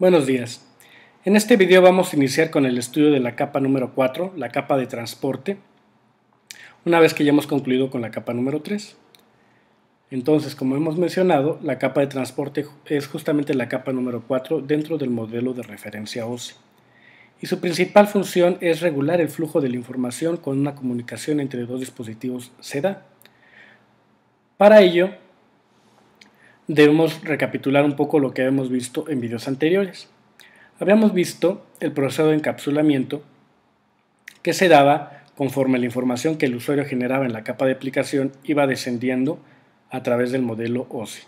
Buenos días. En este video vamos a iniciar con el estudio de la capa número 4, la capa de transporte, una vez que ya hemos concluido con la capa número 3. Entonces, como hemos mencionado, la capa de transporte es justamente la capa número 4 dentro del modelo de referencia OSI. Y su principal función es regular el flujo de la información con una comunicación entre dos dispositivos SEDA. Para ello, debemos recapitular un poco lo que habíamos visto en videos anteriores. Habíamos visto el proceso de encapsulamiento que se daba conforme la información que el usuario generaba en la capa de aplicación iba descendiendo a través del modelo OSI.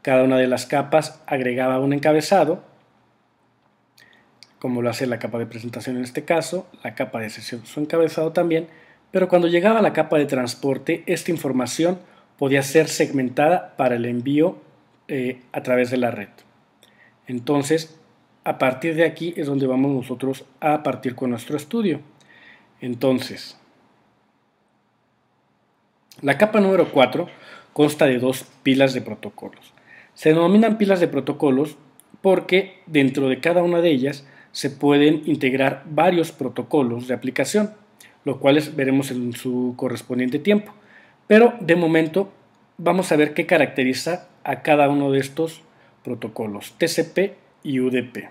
Cada una de las capas agregaba un encabezado, como lo hace la capa de presentación en este caso, la capa de sesión su encabezado también, pero cuando llegaba a la capa de transporte, esta información podía ser segmentada para el envío eh, a través de la red. Entonces, a partir de aquí es donde vamos nosotros a partir con nuestro estudio. Entonces, la capa número 4 consta de dos pilas de protocolos. Se denominan pilas de protocolos porque dentro de cada una de ellas se pueden integrar varios protocolos de aplicación, lo cuales veremos en su correspondiente tiempo. Pero de momento vamos a ver qué caracteriza a cada uno de estos protocolos, TCP y UDP.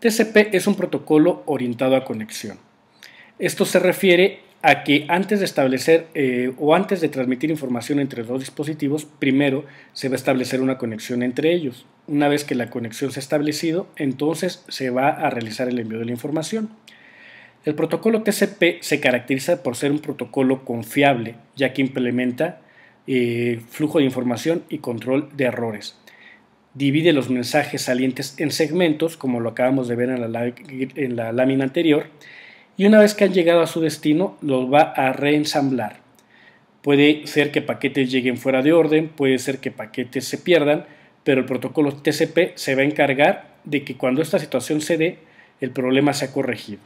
TCP es un protocolo orientado a conexión. Esto se refiere a que antes de establecer eh, o antes de transmitir información entre dos dispositivos, primero se va a establecer una conexión entre ellos. Una vez que la conexión se ha establecido, entonces se va a realizar el envío de la información. El protocolo TCP se caracteriza por ser un protocolo confiable, ya que implementa eh, flujo de información y control de errores. Divide los mensajes salientes en segmentos, como lo acabamos de ver en la, en la lámina anterior, y una vez que han llegado a su destino, los va a reensamblar. Puede ser que paquetes lleguen fuera de orden, puede ser que paquetes se pierdan, pero el protocolo TCP se va a encargar de que cuando esta situación se dé, el problema sea corregido.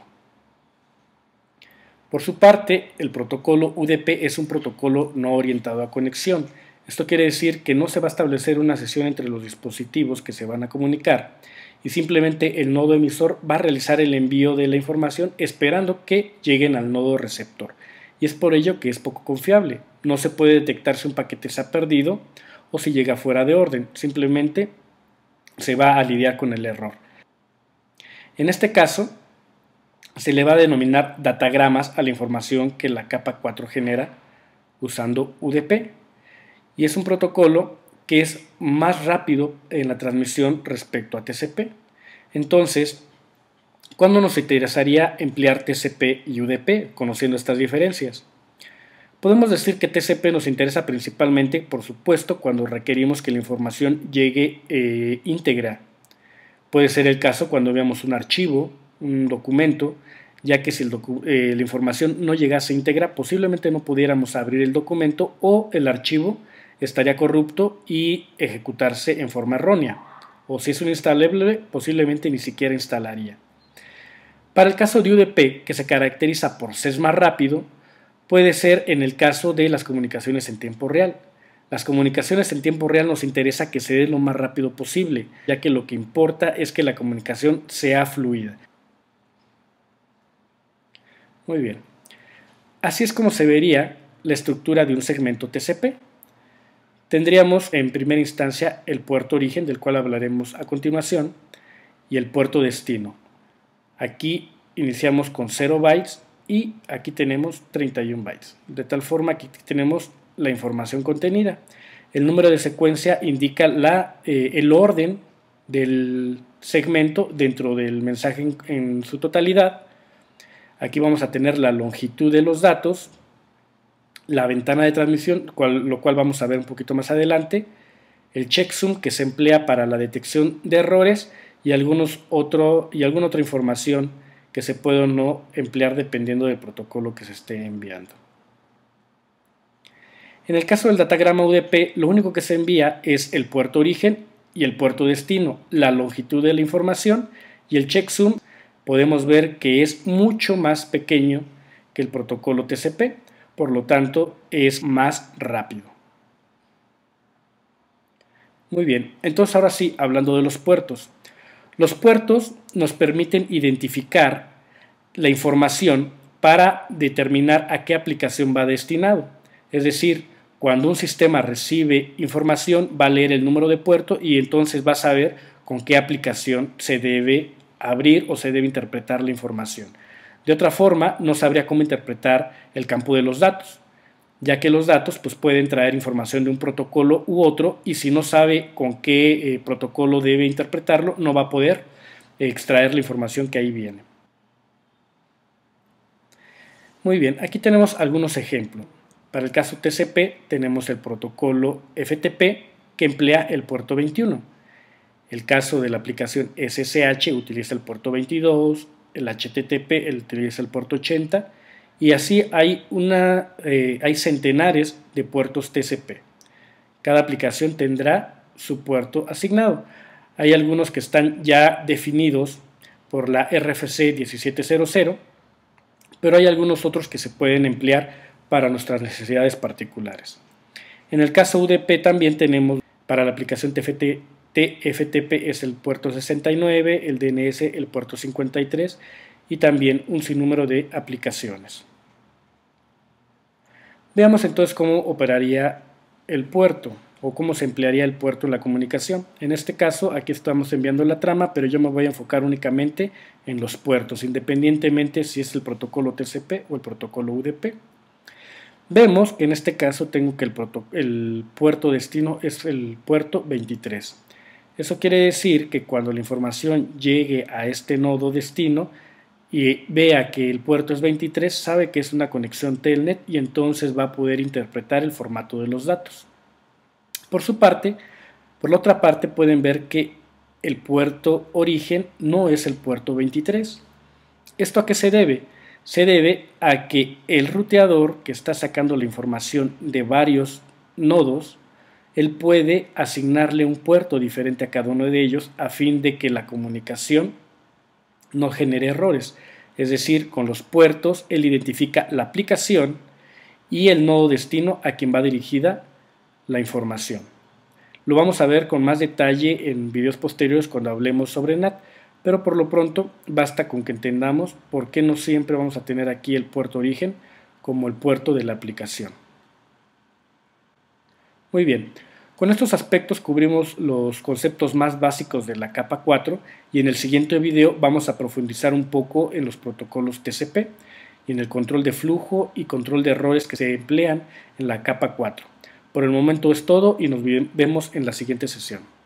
Por su parte, el protocolo UDP es un protocolo no orientado a conexión. Esto quiere decir que no se va a establecer una sesión entre los dispositivos que se van a comunicar y simplemente el nodo emisor va a realizar el envío de la información esperando que lleguen al nodo receptor. Y es por ello que es poco confiable. No se puede detectar si un paquete se ha perdido o si llega fuera de orden. Simplemente se va a lidiar con el error. En este caso, se le va a denominar datagramas a la información que la capa 4 genera usando UDP. Y es un protocolo que es más rápido en la transmisión respecto a TCP. Entonces, ¿cuándo nos interesaría emplear TCP y UDP, conociendo estas diferencias? Podemos decir que TCP nos interesa principalmente, por supuesto, cuando requerimos que la información llegue eh, íntegra. Puede ser el caso cuando veamos un archivo, un documento, ya que si eh, la información no llegase íntegra, posiblemente no pudiéramos abrir el documento o el archivo estaría corrupto y ejecutarse en forma errónea. O si es un instalable, posiblemente ni siquiera instalaría. Para el caso de UDP, que se caracteriza por ser más rápido, puede ser en el caso de las comunicaciones en tiempo real. Las comunicaciones en tiempo real nos interesa que se den lo más rápido posible, ya que lo que importa es que la comunicación sea fluida. Muy bien. Así es como se vería la estructura de un segmento TCP. Tendríamos en primera instancia el puerto origen, del cual hablaremos a continuación, y el puerto destino. Aquí iniciamos con 0 bytes y aquí tenemos 31 bytes. De tal forma que tenemos la información contenida. El número de secuencia indica la, eh, el orden del segmento dentro del mensaje en su totalidad Aquí vamos a tener la longitud de los datos, la ventana de transmisión, lo cual vamos a ver un poquito más adelante, el checksum que se emplea para la detección de errores y, algunos otro, y alguna otra información que se puede o no emplear dependiendo del protocolo que se esté enviando. En el caso del datagrama UDP, lo único que se envía es el puerto origen y el puerto destino, la longitud de la información y el checksum podemos ver que es mucho más pequeño que el protocolo TCP, por lo tanto es más rápido. Muy bien, entonces ahora sí, hablando de los puertos. Los puertos nos permiten identificar la información para determinar a qué aplicación va destinado. Es decir, cuando un sistema recibe información, va a leer el número de puerto y entonces va a saber con qué aplicación se debe abrir o se debe interpretar la información. De otra forma, no sabría cómo interpretar el campo de los datos, ya que los datos pues, pueden traer información de un protocolo u otro y si no sabe con qué eh, protocolo debe interpretarlo, no va a poder extraer la información que ahí viene. Muy bien, aquí tenemos algunos ejemplos. Para el caso TCP tenemos el protocolo FTP que emplea el puerto 21 el caso de la aplicación SSH utiliza el puerto 22, el HTTP utiliza el puerto 80 y así hay, eh, hay centenares de puertos TCP. Cada aplicación tendrá su puerto asignado. Hay algunos que están ya definidos por la RFC 1700, pero hay algunos otros que se pueden emplear para nuestras necesidades particulares. En el caso UDP también tenemos para la aplicación TFT TFTP es el puerto 69, el DNS el puerto 53 y también un sinnúmero de aplicaciones. Veamos entonces cómo operaría el puerto o cómo se emplearía el puerto en la comunicación. En este caso, aquí estamos enviando la trama, pero yo me voy a enfocar únicamente en los puertos, independientemente si es el protocolo TCP o el protocolo UDP. Vemos que en este caso tengo que el, el puerto destino es el puerto 23. Eso quiere decir que cuando la información llegue a este nodo destino y vea que el puerto es 23, sabe que es una conexión Telnet y entonces va a poder interpretar el formato de los datos. Por su parte, por la otra parte pueden ver que el puerto origen no es el puerto 23. ¿Esto a qué se debe? Se debe a que el ruteador que está sacando la información de varios nodos él puede asignarle un puerto diferente a cada uno de ellos a fin de que la comunicación no genere errores. Es decir, con los puertos él identifica la aplicación y el nodo destino a quien va dirigida la información. Lo vamos a ver con más detalle en videos posteriores cuando hablemos sobre NAT, pero por lo pronto basta con que entendamos por qué no siempre vamos a tener aquí el puerto origen como el puerto de la aplicación. Muy bien, con estos aspectos cubrimos los conceptos más básicos de la capa 4 y en el siguiente video vamos a profundizar un poco en los protocolos TCP y en el control de flujo y control de errores que se emplean en la capa 4. Por el momento es todo y nos vemos en la siguiente sesión.